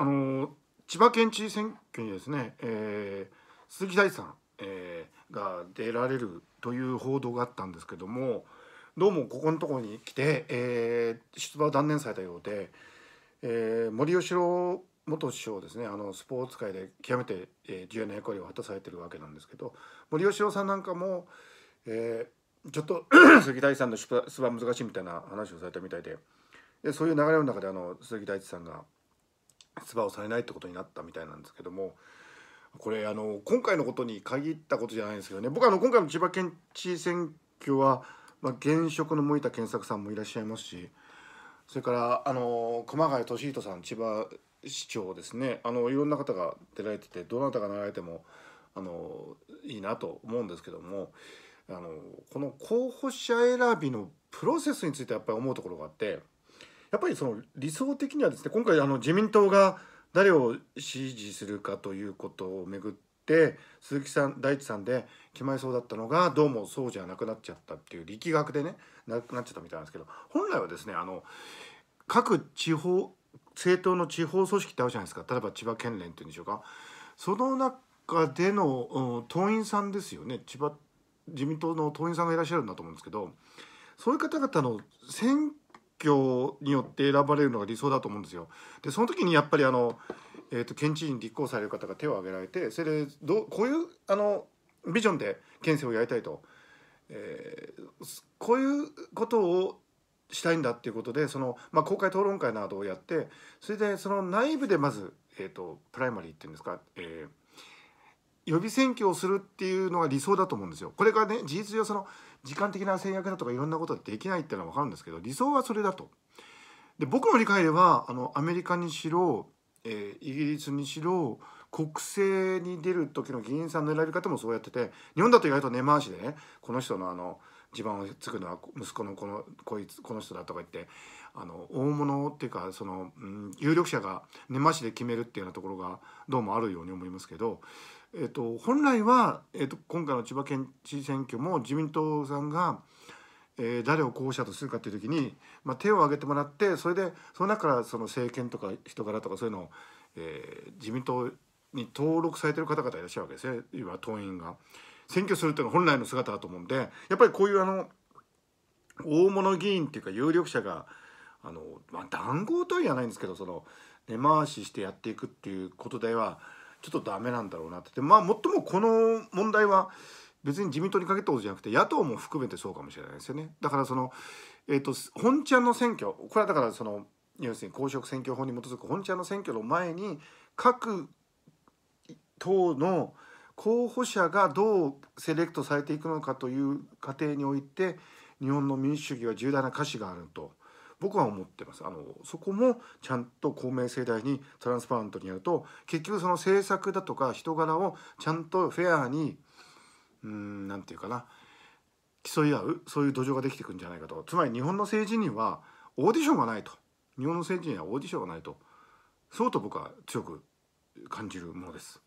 あの千葉県知事選挙にですね、えー、鈴木大地さん、えー、が出られるという報道があったんですけどもどうもここのところに来て、えー、出馬を断念されたようで、えー、森喜朗元首相ですねあのスポーツ界で極めて、え重要な役割を果たされてるわけなんですけど森喜朗さんなんかも、えー、ちょっと 鈴木大地さんの出馬難しいみたいな話をされたみたいででそういう流れの中であの鈴木大地さんが。出馬をされないってことになったみたいなんですけどもこれあの今回のことに限ったことじゃないんですけどね僕あの今回の千葉県知事選挙は、まあ、現職の森田健作さんもいらっしゃいますしそれからあの熊谷俊人さん千葉市長ですねあのいろんな方が出られててどなたがなられてもあのいいなと思うんですけどもあのこの候補者選びのプロセスについてやっぱり思うところがあってやっぱりその理想的にはですね今回あの自民党が誰を支持するかということをめぐって鈴木さん大地さんで決まりそうだったのがどうもそうじゃなくなっちゃったっていう力学でねなくなっちゃったみたいなんですけど本来はですねあの各地方政党の地方組織ってあるじゃないですか例えば千葉県連っていうんでしょうかその中での、うん、党員さんですよね千葉自民党の党員さんがいらっしゃるんだと思うんですけどそういう方々の選教によって選ばれるのが理想だと思うんですよ。でその時にやっぱりあの、えーと、県知事に立候補される方が手を挙げられてそれでどこういうあのビジョンで県政をやりたいと、えー、こういうことをしたいんだっていうことでその、まあ、公開討論会などをやってそれでその内部でまず、えーと、とプライマリーっていうんですか、えー、予備選挙をするっていうのが理想だと思うんですよ。これからね事実上その時間的な制約だとかいろんなことできないっていうのは分かるんですけど理想はそれだと。で僕の理解ではあのアメリカにしろ、えー、イギリスにしろ国政に出る時の議員さんの選び方もそうやってて日本だと意外と根回しでねこの人のあの地盤をつくのは息子のこのこいつこの人だとか言ってあの大物っていうかその、うん、有力者が根回しで決めるっていうようなところがどうもあるように思いますけどえっと、本来は、えっと、今回の千葉県知事選挙も自民党さんが、えー、誰を候補者とするかという時に、まあ、手を挙げてもらってそれでその中からその政権とか人柄とかそういうのを、えー、自民党に登録されてる方々いらっしゃるわけですね今党員が。選挙するというのは本来の姿だと思うんでやっぱりこういうあの大物議員っていうか有力者があの、まあ、談合とは言わないんですけどその根回ししてやっていくっていうことでは。ちょっとダメなんだろうなってまあもっともこの問題は別に自民党にかけたことじゃなくて野党も含めてそうかもしれないですよねだからその、えーと、と本ちゃんの選挙これはだからその要するに公職選挙法に基づく本ちゃんの選挙の前に各党の候補者がどうセレクトされていくのかという過程において日本の民主主義は重大な瑕疵があると僕は思ってますあのそこもちゃんと公明正大にトランスパレントにやると結局その政策だとか人柄をちゃんとフェアにうんなんていうかな競い合うそういう土壌ができていくんじゃないかとつまり日本の政治にはオーディションがないと日本の政治にはオーディションがないとそうと僕は強く感じるものです。